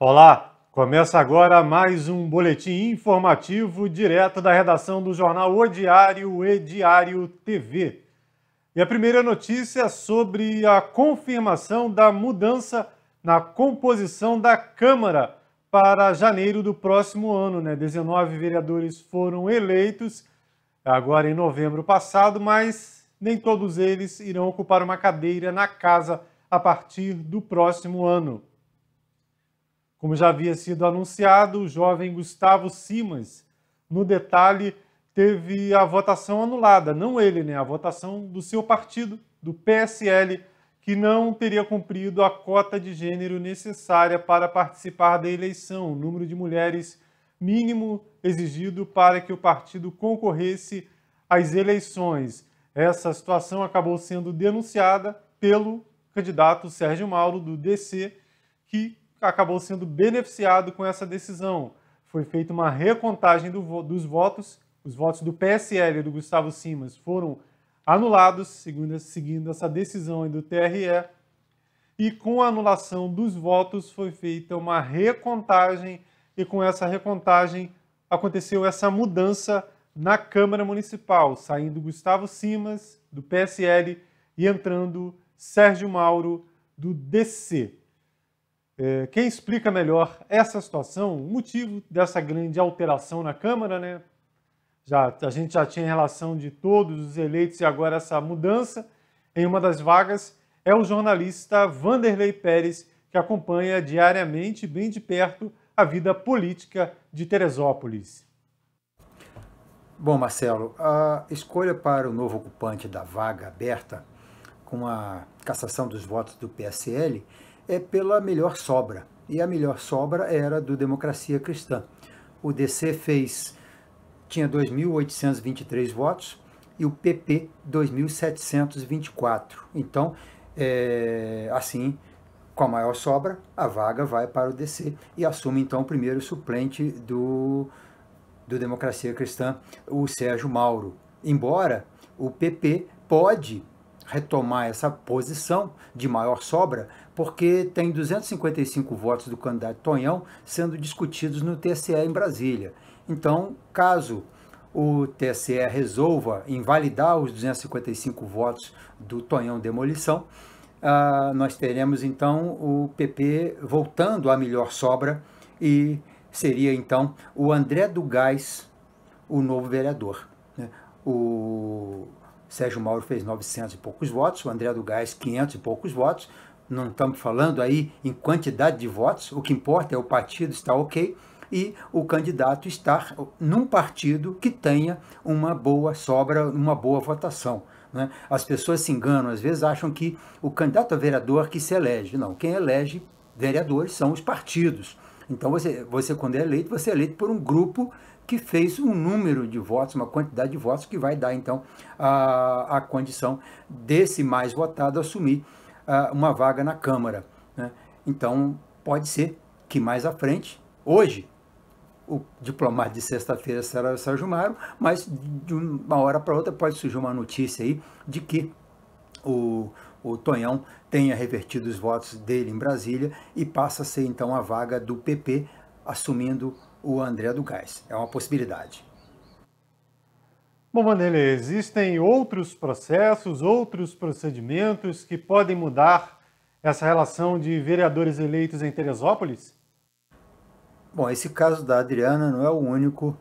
Olá, começa agora mais um boletim informativo direto da redação do jornal O Diário e Diário TV. E a primeira notícia é sobre a confirmação da mudança na composição da Câmara para janeiro do próximo ano. Né? 19 vereadores foram eleitos agora em novembro passado, mas nem todos eles irão ocupar uma cadeira na casa a partir do próximo ano. Como já havia sido anunciado, o jovem Gustavo Simas, no detalhe, teve a votação anulada, não ele, né? A votação do seu partido, do PSL, que não teria cumprido a cota de gênero necessária para participar da eleição, o número de mulheres mínimo exigido para que o partido concorresse às eleições. Essa situação acabou sendo denunciada pelo candidato Sérgio Mauro, do DC, que acabou sendo beneficiado com essa decisão. Foi feita uma recontagem do, dos votos, os votos do PSL e do Gustavo Simas foram anulados, seguindo essa decisão do TRE, e com a anulação dos votos foi feita uma recontagem, e com essa recontagem aconteceu essa mudança na Câmara Municipal, saindo Gustavo Simas, do PSL, e entrando Sérgio Mauro, do DC. É, quem explica melhor essa situação, o motivo dessa grande alteração na Câmara, né? Já, a gente já tinha relação de todos os eleitos e agora essa mudança em uma das vagas é o jornalista Vanderlei Pérez, que acompanha diariamente, bem de perto, a vida política de Teresópolis. Bom, Marcelo, a escolha para o novo ocupante da vaga aberta com a cassação dos votos do PSL é pela melhor sobra. E a melhor sobra era do Democracia Cristã. O DC fez tinha 2.823 votos e o PP 2.724. Então, é, assim, com a maior sobra, a vaga vai para o DC e assume então o primeiro suplente do, do Democracia Cristã, o Sérgio Mauro. Embora o PP pode retomar essa posição de maior sobra, porque tem 255 votos do candidato Tonhão sendo discutidos no TSE em Brasília. Então, caso o TSE resolva invalidar os 255 votos do Tonhão Demolição, ah, nós teremos então o PP voltando à melhor sobra e seria então o André do Gás, o novo vereador. Né? O Sérgio Mauro fez 900 e poucos votos, o André do Gás 500 e poucos votos. Não estamos falando aí em quantidade de votos, o que importa é o partido estar ok e o candidato estar num partido que tenha uma boa sobra, uma boa votação. Né? As pessoas se enganam, às vezes acham que o candidato a vereador que se elege. Não, quem elege vereadores são os partidos. Então, você, você quando é eleito, você é eleito por um grupo que fez um número de votos, uma quantidade de votos que vai dar, então, a, a condição desse mais votado assumir a, uma vaga na Câmara. Né? Então, pode ser que mais à frente, hoje, o diplomata de sexta-feira será o Sérgio Maro, mas de uma hora para outra pode surgir uma notícia aí de que o, o Tonhão tenha revertido os votos dele em Brasília e passa a ser então a vaga do PP assumindo o André do Gás. É uma possibilidade. Bom, Manelli, existem outros processos, outros procedimentos que podem mudar essa relação de vereadores eleitos em Teresópolis? Bom, esse caso da Adriana não é o único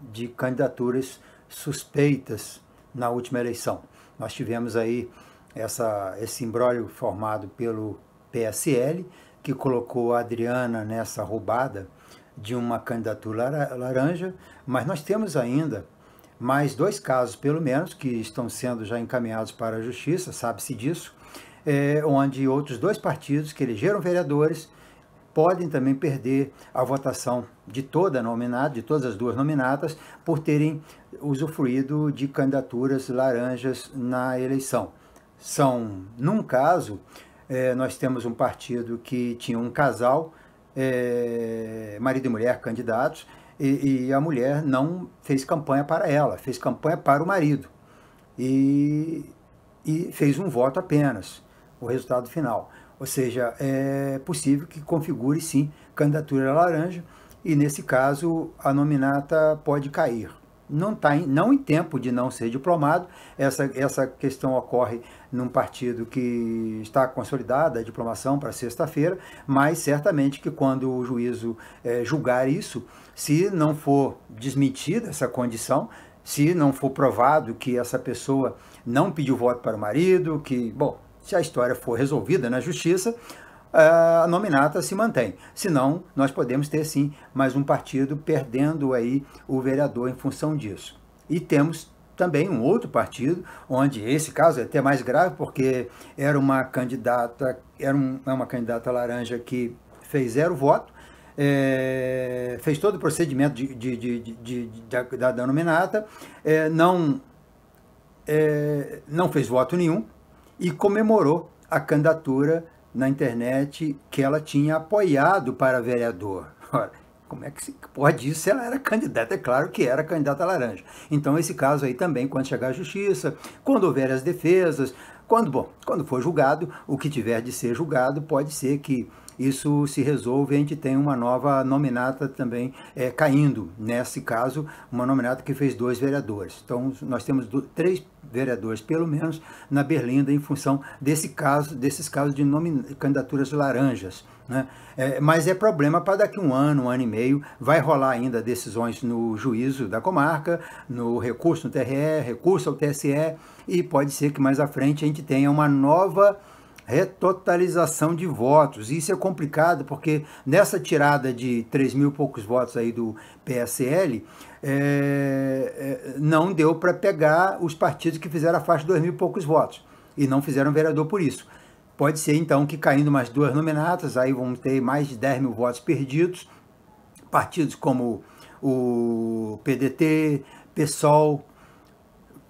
de candidaturas suspeitas na última eleição. Nós tivemos aí essa, esse imbróglio formado pelo PSL, que colocou a Adriana nessa roubada de uma candidatura laranja, mas nós temos ainda mais dois casos, pelo menos, que estão sendo já encaminhados para a justiça, sabe-se disso, é, onde outros dois partidos que elegeram vereadores podem também perder a votação de toda a nominada, de todas as duas nominadas, por terem usufruído de candidaturas laranjas na eleição. São, num caso, é, nós temos um partido que tinha um casal é, marido e mulher candidatos, e, e, a mulher não fez campanha para ela, fez campanha para o marido. E, e fez um voto apenas, o resultado final. Ou seja, é possível que configure sim candidatura laranja, e nesse caso a nominata pode cair não está não em tempo de não ser diplomado. Essa, essa questão ocorre num partido que está consolidada a diplomação para sexta-feira, mas certamente que quando o juízo é, julgar isso, se não for desmentida essa condição, se não for provado que essa pessoa não pediu voto para o marido, que, bom, se a história for resolvida na justiça, a nominata se mantém. Senão, nós podemos ter sim mais um partido perdendo aí o vereador em função disso. E temos também um outro partido, onde esse caso é até mais grave, porque era uma candidata, era um, é uma candidata laranja que fez zero voto, é, fez todo o procedimento de, de, de, de da, da, da nominata, é, não, é, não fez voto nenhum e comemorou a candidatura na internet que ela tinha apoiado para vereador. como é que se pode isso se ela era candidata? É claro que era candidata laranja. Então, esse caso aí também, quando chegar à justiça, quando houver as defesas, quando, bom, quando for julgado, o que tiver de ser julgado pode ser que isso se resolve, a gente tem uma nova nominata também é, caindo, nesse caso, uma nominata que fez dois vereadores. Então, nós temos três vereadores, pelo menos, na Berlinda, em função desse caso, desses casos de nomin... candidaturas laranjas. Né? É, mas é problema para daqui um ano, um ano e meio, vai rolar ainda decisões no juízo da comarca, no recurso no TRE, recurso ao TSE, e pode ser que mais à frente a gente tenha uma nova retotalização de votos. Isso é complicado porque nessa tirada de 3 mil e poucos votos aí do PSL, é, é, não deu para pegar os partidos que fizeram a faixa de 2 mil e poucos votos e não fizeram vereador por isso. Pode ser então que caindo umas duas nominatas, aí vão ter mais de 10 mil votos perdidos. Partidos como o PDT, PSOL,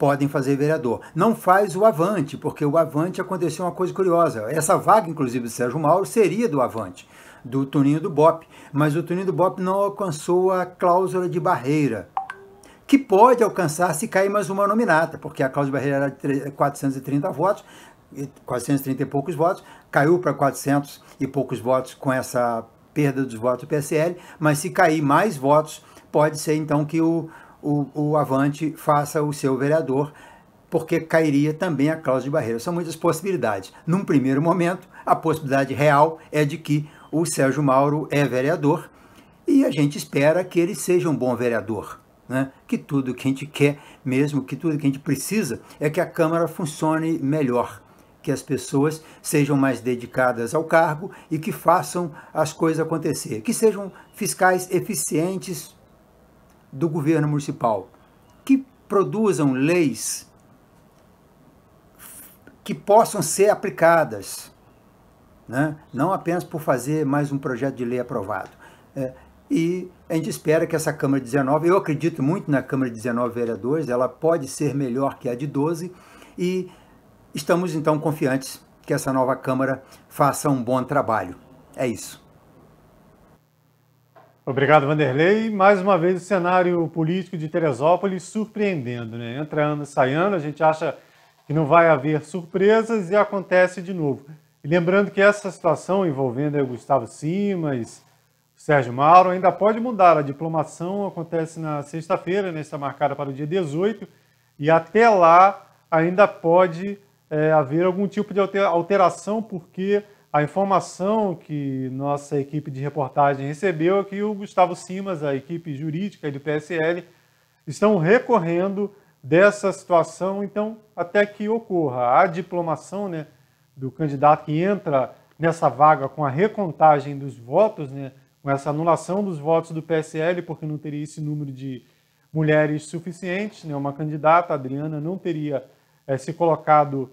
podem fazer vereador. Não faz o Avante, porque o Avante aconteceu uma coisa curiosa. Essa vaga, inclusive, do Sérgio Mauro seria do Avante, do Toninho do Bop, mas o Toninho do Bop não alcançou a cláusula de barreira, que pode alcançar se cair mais uma nominata, porque a cláusula de barreira era de 430 votos, 430 e poucos votos, caiu para 400 e poucos votos com essa perda dos votos do PSL, mas se cair mais votos, pode ser então que o, o, o Avante faça o seu vereador, porque cairia também a cláusula de barreira. São muitas possibilidades. Num primeiro momento, a possibilidade real é de que o Sérgio Mauro é vereador e a gente espera que ele seja um bom vereador. Né? Que tudo que a gente quer, mesmo que tudo que a gente precisa, é que a Câmara funcione melhor, que as pessoas sejam mais dedicadas ao cargo e que façam as coisas acontecer, que sejam fiscais eficientes do governo municipal que produzam leis que possam ser aplicadas, né? não apenas por fazer mais um projeto de lei aprovado. É, e a gente espera que essa Câmara 19, eu acredito muito na Câmara 19 vereadores, ela pode ser melhor que a de 12, e estamos então confiantes que essa nova Câmara faça um bom trabalho. É isso. Obrigado, Vanderlei. Mais uma vez, o cenário político de Teresópolis surpreendendo. Né? Entra ano, sai ano, a gente acha que não vai haver surpresas e acontece de novo. E lembrando que essa situação envolvendo o Gustavo Simas, o Sérgio Mauro, ainda pode mudar. A diplomação acontece na sexta-feira, né? está marcada para o dia 18, e até lá ainda pode é, haver algum tipo de alteração, porque a informação que nossa equipe de reportagem recebeu é que o Gustavo Simas, a equipe jurídica do PSL, estão recorrendo dessa situação, então, até que ocorra a diplomação né, do candidato que entra nessa vaga com a recontagem dos votos, né, com essa anulação dos votos do PSL, porque não teria esse número de mulheres suficientes, né, uma candidata, Adriana, não teria é, se colocado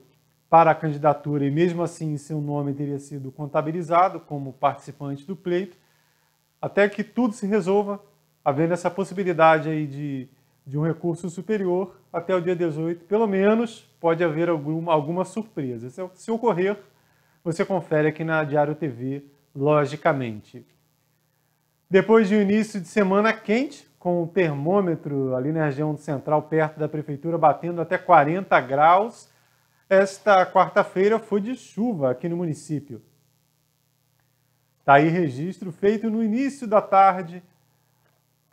para a candidatura e mesmo assim seu nome teria sido contabilizado como participante do pleito, até que tudo se resolva, havendo essa possibilidade aí de, de um recurso superior até o dia 18, pelo menos pode haver alguma, alguma surpresa. Se, se ocorrer, você confere aqui na Diário TV, logicamente. Depois de um início de semana quente, com o termômetro ali na região central, perto da prefeitura, batendo até 40 graus, esta quarta-feira foi de chuva aqui no município. Está aí registro feito no início da tarde,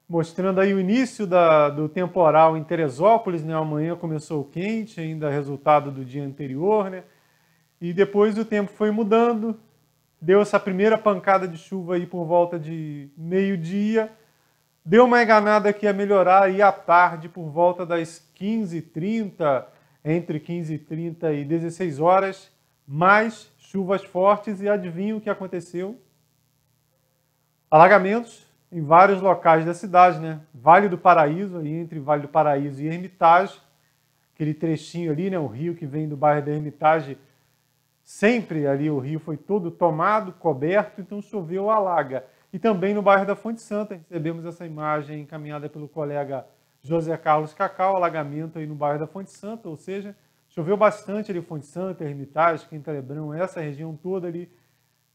mostrando aí o início da, do temporal em Teresópolis. Né? Amanhã começou quente, ainda resultado do dia anterior, né? E depois o tempo foi mudando, deu essa primeira pancada de chuva aí por volta de meio-dia. Deu uma enganada que ia melhorar aí à tarde por volta das 15h30, entre 15 e 30 e 16 horas, mais chuvas fortes e adivinha o que aconteceu? Alagamentos em vários locais da cidade, né? Vale do Paraíso, aí entre Vale do Paraíso e Hermitage, aquele trechinho ali, né? O rio que vem do bairro da Hermitage, sempre ali o rio foi todo tomado, coberto, então choveu, alaga. E também no bairro da Fonte Santa, recebemos essa imagem encaminhada pelo colega José Carlos Cacau, alagamento aí no bairro da Fonte Santa, ou seja, choveu bastante ali Fonte Santa, Hermitage, Quinta Lebrão, essa região toda ali,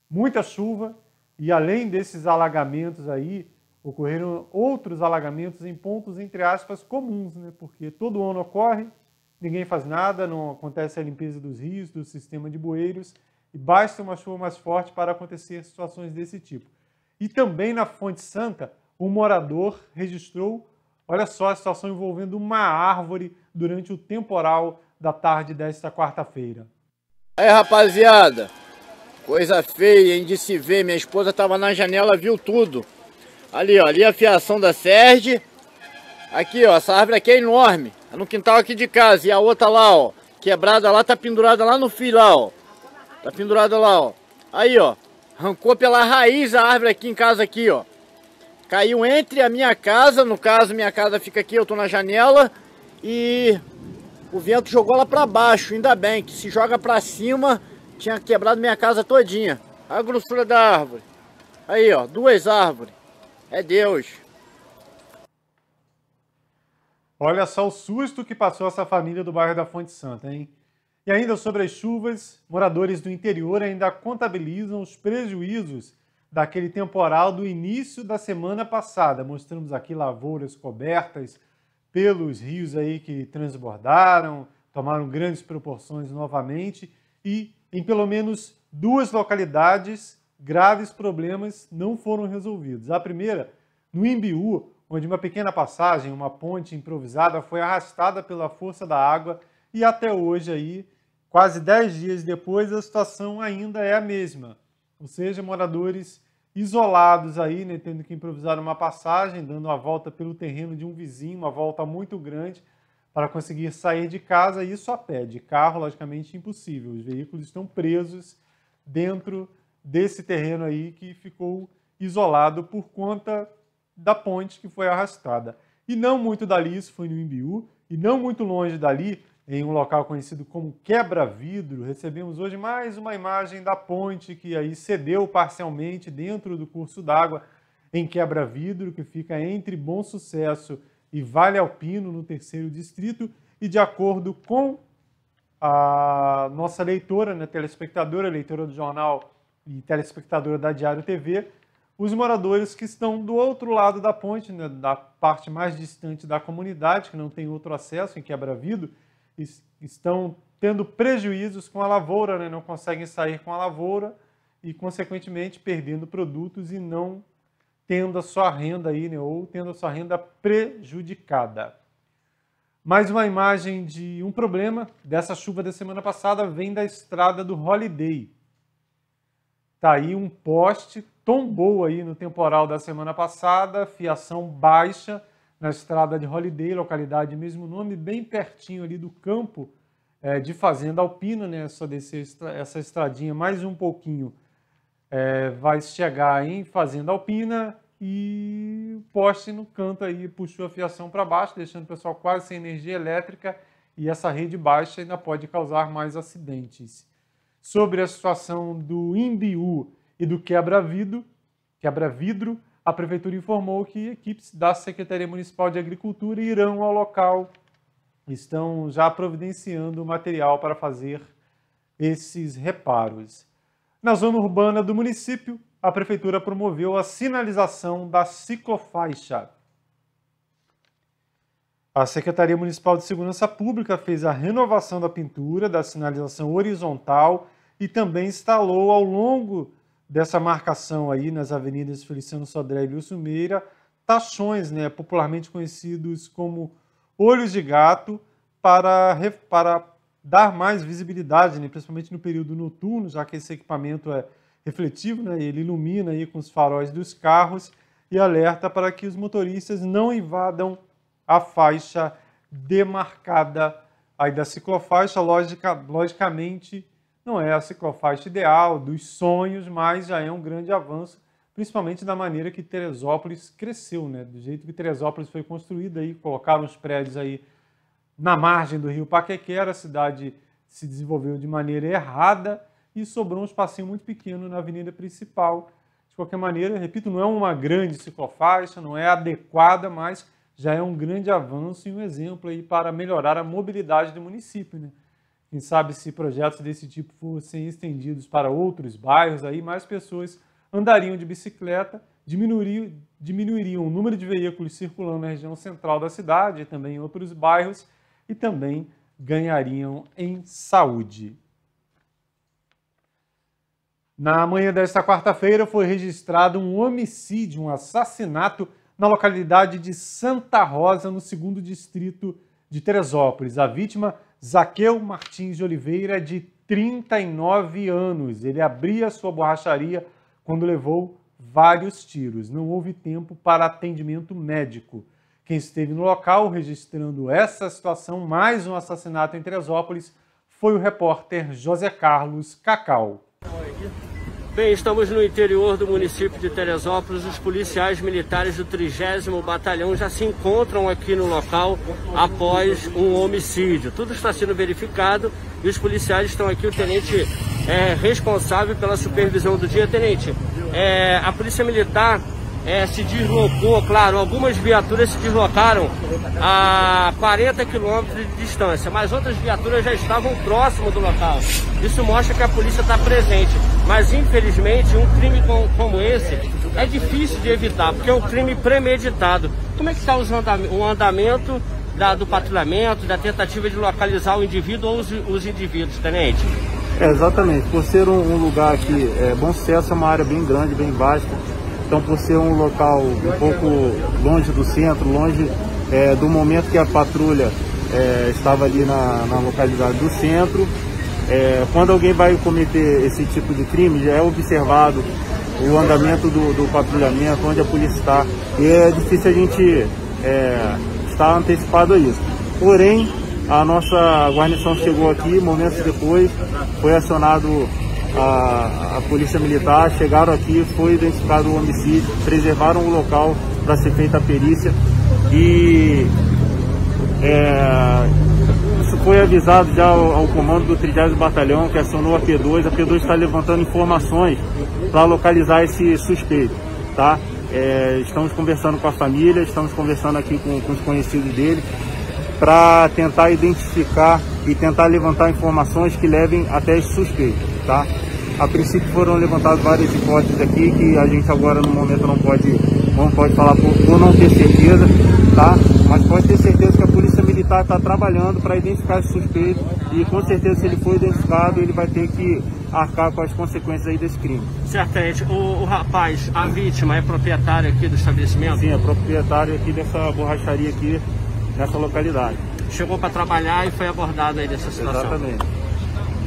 muita chuva, e além desses alagamentos aí, ocorreram outros alagamentos em pontos, entre aspas, comuns, né? porque todo ano ocorre, ninguém faz nada, não acontece a limpeza dos rios, do sistema de bueiros, e basta uma chuva mais forte para acontecer situações desse tipo. E também na Fonte Santa, um morador registrou Olha só a situação envolvendo uma árvore durante o temporal da tarde desta quarta-feira. Aí, rapaziada, coisa feia, hein, de se ver. Minha esposa estava na janela, viu tudo. Ali, ó, ali a fiação da Sérgio. Aqui, ó, essa árvore aqui é enorme. É no quintal aqui de casa. E a outra lá, ó, quebrada lá, tá pendurada lá no fio lá, ó. Tá pendurada lá, ó. Aí, ó, arrancou pela raiz a árvore aqui em casa aqui, ó. Caiu entre a minha casa, no caso minha casa fica aqui, eu tô na janela, e o vento jogou ela para baixo, ainda bem, que se joga para cima, tinha quebrado minha casa todinha. A grossura da árvore. Aí, ó, duas árvores. É Deus. Olha só o susto que passou essa família do bairro da Fonte Santa, hein? E ainda sobre as chuvas, moradores do interior ainda contabilizam os prejuízos daquele temporal do início da semana passada. Mostramos aqui lavouras cobertas pelos rios aí que transbordaram, tomaram grandes proporções novamente e em pelo menos duas localidades graves problemas não foram resolvidos. A primeira, no Imbiú, onde uma pequena passagem, uma ponte improvisada foi arrastada pela força da água e até hoje aí, quase 10 dias depois, a situação ainda é a mesma ou seja, moradores isolados aí, né, tendo que improvisar uma passagem, dando uma volta pelo terreno de um vizinho, uma volta muito grande para conseguir sair de casa, isso a pé, de carro, logicamente impossível. Os veículos estão presos dentro desse terreno aí que ficou isolado por conta da ponte que foi arrastada. E não muito dali, isso foi no Imbiú, e não muito longe dali, em um local conhecido como Quebra-Vidro, recebemos hoje mais uma imagem da ponte que aí cedeu parcialmente dentro do curso d'água em Quebra-Vidro, que fica entre Bom Sucesso e Vale Alpino, no terceiro distrito, e de acordo com a nossa leitora, né, telespectadora, leitora do jornal e telespectadora da Diário TV, os moradores que estão do outro lado da ponte, né, da parte mais distante da comunidade, que não tem outro acesso em Quebra-Vidro, estão tendo prejuízos com a lavoura, né? não conseguem sair com a lavoura e, consequentemente, perdendo produtos e não tendo a sua renda aí, né? ou tendo a sua renda prejudicada. Mais uma imagem de um problema dessa chuva da semana passada vem da estrada do Holiday. Tá aí um poste tombou aí no temporal da semana passada, fiação baixa na estrada de Holiday, localidade mesmo nome, bem pertinho ali do campo é, de Fazenda Alpina, né? Só descer essa estradinha mais um pouquinho é, vai chegar em Fazenda Alpina e o poste no canto aí puxou a fiação para baixo, deixando o pessoal quase sem energia elétrica e essa rede baixa ainda pode causar mais acidentes. Sobre a situação do Imbiú e do quebra-vidro, quebra-vidro, a prefeitura informou que equipes da Secretaria Municipal de Agricultura irão ao local, estão já providenciando material para fazer esses reparos. Na zona urbana do município, a prefeitura promoveu a sinalização da ciclofaixa. A Secretaria Municipal de Segurança Pública fez a renovação da pintura da sinalização horizontal e também instalou ao longo dessa marcação aí nas avenidas Feliciano Sodré e Wilson Meira, taxões, né, popularmente conhecidos como olhos de gato, para, para dar mais visibilidade, né, principalmente no período noturno, já que esse equipamento é refletivo, né, ele ilumina aí com os faróis dos carros e alerta para que os motoristas não invadam a faixa demarcada aí da ciclofaixa, logica, logicamente não é a ciclofaixa ideal dos sonhos, mas já é um grande avanço, principalmente da maneira que Teresópolis cresceu, né? Do jeito que Teresópolis foi construída aí, colocaram os prédios aí na margem do Rio Paquequera, a cidade se desenvolveu de maneira errada e sobrou um espacinho muito pequeno na avenida principal. De qualquer maneira, repito, não é uma grande ciclofaixa, não é adequada, mas já é um grande avanço e um exemplo aí para melhorar a mobilidade do município. Né? Quem sabe se projetos desse tipo fossem estendidos para outros bairros, aí mais pessoas andariam de bicicleta, diminuiriam, o número de veículos circulando na região central da cidade, também em outros bairros, e também ganhariam em saúde. Na manhã desta quarta-feira foi registrado um homicídio, um assassinato na localidade de Santa Rosa, no segundo distrito de Teresópolis. A vítima Zaqueu Martins de Oliveira, de 39 anos. Ele abria sua borracharia quando levou vários tiros. Não houve tempo para atendimento médico. Quem esteve no local registrando essa situação, mais um assassinato em Teresópolis, foi o repórter José Carlos Cacau. Bem, estamos no interior do município de Teresópolis. Os policiais militares do 30 Batalhão já se encontram aqui no local após um homicídio. Tudo está sendo verificado e os policiais estão aqui. O tenente é responsável pela supervisão do dia. Tenente, é, a Polícia Militar é, se deslocou, claro, algumas viaturas se deslocaram a 40 quilômetros de distância, mas outras viaturas já estavam próximo do local. Isso mostra que a polícia está presente, mas infelizmente um crime como esse é difícil de evitar, porque é um crime premeditado. Como é que está o andamento da, do patrulhamento, da tentativa de localizar o indivíduo ou os, os indivíduos, tenente? É, exatamente, por ser um, um lugar que é, Bom Sucesso é uma área bem grande, bem vasta, então, por ser um local um pouco longe do centro, longe é, do momento que a patrulha é, estava ali na, na, localidade do centro, é, quando alguém vai cometer esse tipo de crime, já é observado o andamento do, do patrulhamento, onde a polícia está. E é difícil a gente é, estar antecipado a isso. Porém, a nossa guarnição chegou aqui, momentos depois, foi acionado a, a polícia militar, chegaram aqui, foi identificado o homicídio, preservaram o local para ser feita a perícia e é, isso foi avisado já ao, ao comando do 30 Batalhão, que acionou a P2. A P2 está levantando informações para localizar esse suspeito, tá? É, estamos conversando com a família, estamos conversando aqui com, com os conhecidos dele para tentar identificar e tentar levantar informações que levem até esse suspeito tá? A princípio foram levantadas várias hipóteses aqui que a gente agora no momento não pode, não pode falar por, por não ter certeza, tá? Mas pode ter certeza que a Polícia Militar está trabalhando para identificar esse suspeito e com certeza se ele for identificado ele vai ter que arcar com as consequências aí desse crime. Certamente. O, o rapaz, a vítima, é proprietário aqui do estabelecimento? Sim, é proprietário aqui dessa borracharia aqui, nessa localidade. Chegou para trabalhar e foi abordado aí dessa situação? Exatamente.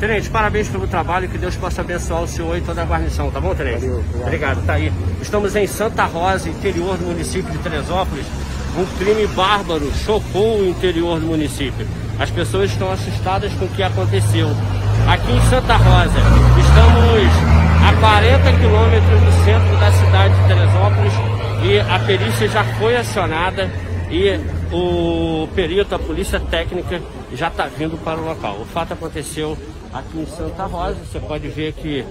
Tenente, parabéns pelo trabalho, que Deus possa abençoar o senhor e toda a guarnição, tá bom, Tenente? Valeu, obrigado. obrigado, tá aí. Estamos em Santa Rosa, interior do município de Teresópolis. Um crime bárbaro chocou o interior do município. As pessoas estão assustadas com o que aconteceu. Aqui em Santa Rosa, estamos a 40 quilômetros do centro da cidade de Teresópolis e a perícia já foi acionada e o perito, a polícia técnica, já está vindo para o local. O fato aconteceu aqui em Santa Rosa. Você pode ver que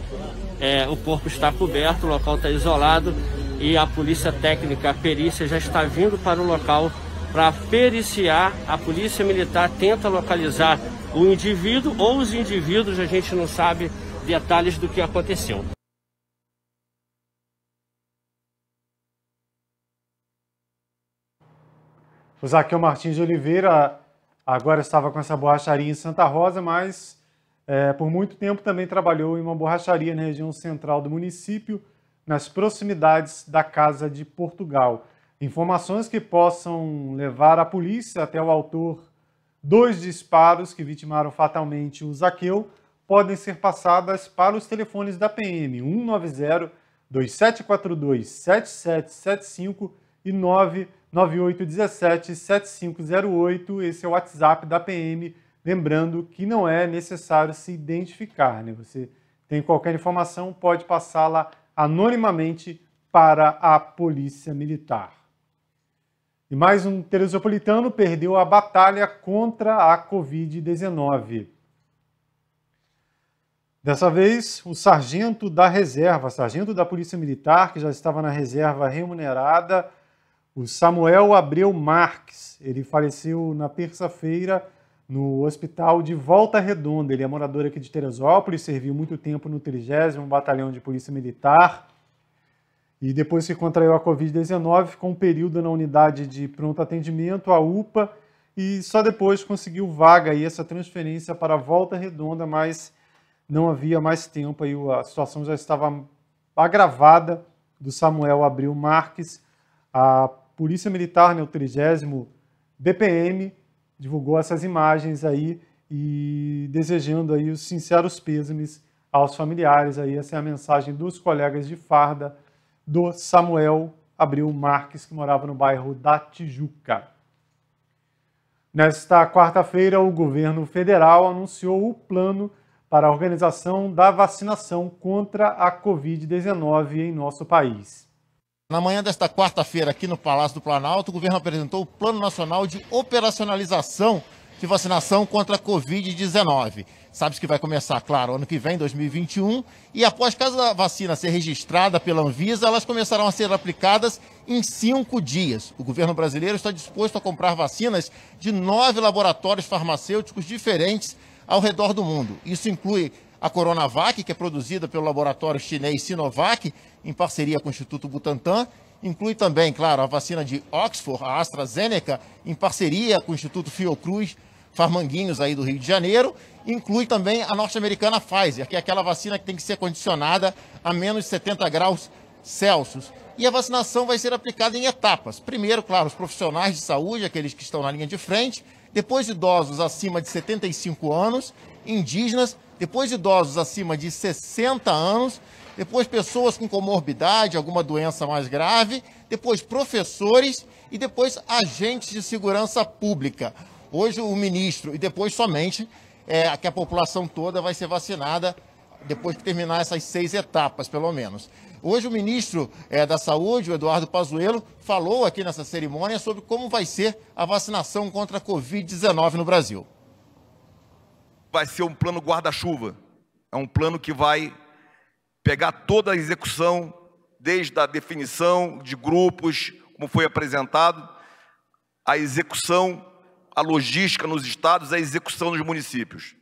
é, o corpo está coberto, o local está isolado e a polícia técnica, a perícia, já está vindo para o local para periciar. A polícia militar tenta localizar o indivíduo ou os indivíduos, a gente não sabe detalhes do que aconteceu. O Zaqueu Martins de Oliveira agora estava com essa borracharia em Santa Rosa, mas é, por muito tempo também trabalhou em uma borracharia na região central do município, nas proximidades da Casa de Portugal. Informações que possam levar a polícia até o autor dos disparos que vitimaram fatalmente o Zaqueu podem ser passadas para os telefones da PM 190 2742 7775 e 99817 7508. Esse é o WhatsApp da PM Lembrando que não é necessário se identificar, né? Você tem qualquer informação, pode passá-la anonimamente para a Polícia Militar. E mais um teresopolitano perdeu a batalha contra a Covid-19. Dessa vez, o sargento da reserva, sargento da Polícia Militar, que já estava na reserva remunerada, o Samuel Abreu Marques. Ele faleceu na terça-feira no hospital de Volta Redonda. Ele é morador aqui de Teresópolis, serviu muito tempo no 30 Batalhão de Polícia Militar. E depois que contraiu a Covid-19, ficou um período na unidade de pronto atendimento, a UPA, e só depois conseguiu vaga aí, essa transferência para Volta Redonda, mas não havia mais tempo, aí a situação já estava agravada do Samuel Abril Marques. A Polícia Militar, né, o 30 BPM, divulgou essas imagens aí e desejando aí os sinceros pêsames aos familiares aí. Essa é a mensagem dos colegas de farda do Samuel Abril Marques, que morava no bairro da Tijuca. Nesta quarta-feira, o governo federal anunciou o plano para a organização da vacinação contra a Covid-19 em nosso país. Na manhã desta quarta-feira, aqui no Palácio do Planalto, o governo apresentou o Plano Nacional de Operacionalização de Vacinação contra a Covid-19. Sabe-se que vai começar, claro, ano que vem, 2021, e após cada vacina ser registrada pela Anvisa, elas começarão a ser aplicadas em cinco dias. O governo brasileiro está disposto a comprar vacinas de nove laboratórios farmacêuticos diferentes ao redor do mundo. Isso inclui a Coronavac, que é produzida pelo laboratório chinês Sinovac, em parceria com o Instituto Butantan. Inclui também, claro, a vacina de Oxford, a AstraZeneca, em parceria com o Instituto Fiocruz, Farmanguinhos aí do Rio de Janeiro. Inclui também a norte-americana Pfizer, que é aquela vacina que tem que ser condicionada a menos 70 graus Celsius. E a vacinação vai ser aplicada em etapas. Primeiro, claro, os profissionais de saúde, aqueles que estão na linha de frente. Depois, idosos acima de 75 anos, indígenas depois idosos acima de 60 anos, depois pessoas com comorbidade, alguma doença mais grave, depois professores e depois agentes de segurança pública. Hoje o ministro e depois somente é, que a população toda vai ser vacinada depois que terminar essas seis etapas, pelo menos. Hoje o ministro é, da Saúde, o Eduardo Pazuello, falou aqui nessa cerimônia sobre como vai ser a vacinação contra a Covid-19 no Brasil vai ser um plano guarda-chuva. É um plano que vai pegar toda a execução, desde a definição de grupos, como foi apresentado, a execução, a logística nos estados, a execução nos municípios.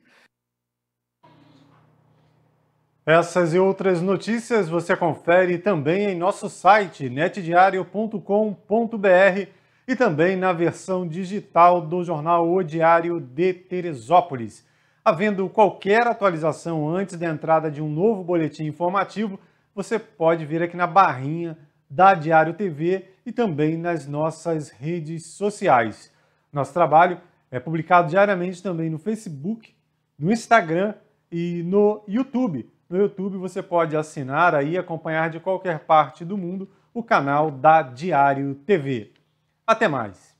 Essas e outras notícias você confere também em nosso site netdiario.com.br e também na versão digital do jornal O Diário de Teresópolis. Havendo qualquer atualização antes da entrada de um novo boletim informativo, você pode vir aqui na barrinha da Diário TV e também nas nossas redes sociais. Nosso trabalho é publicado diariamente também no Facebook, no Instagram e no YouTube. No YouTube você pode assinar aí e acompanhar de qualquer parte do mundo o canal da Diário TV. Até mais!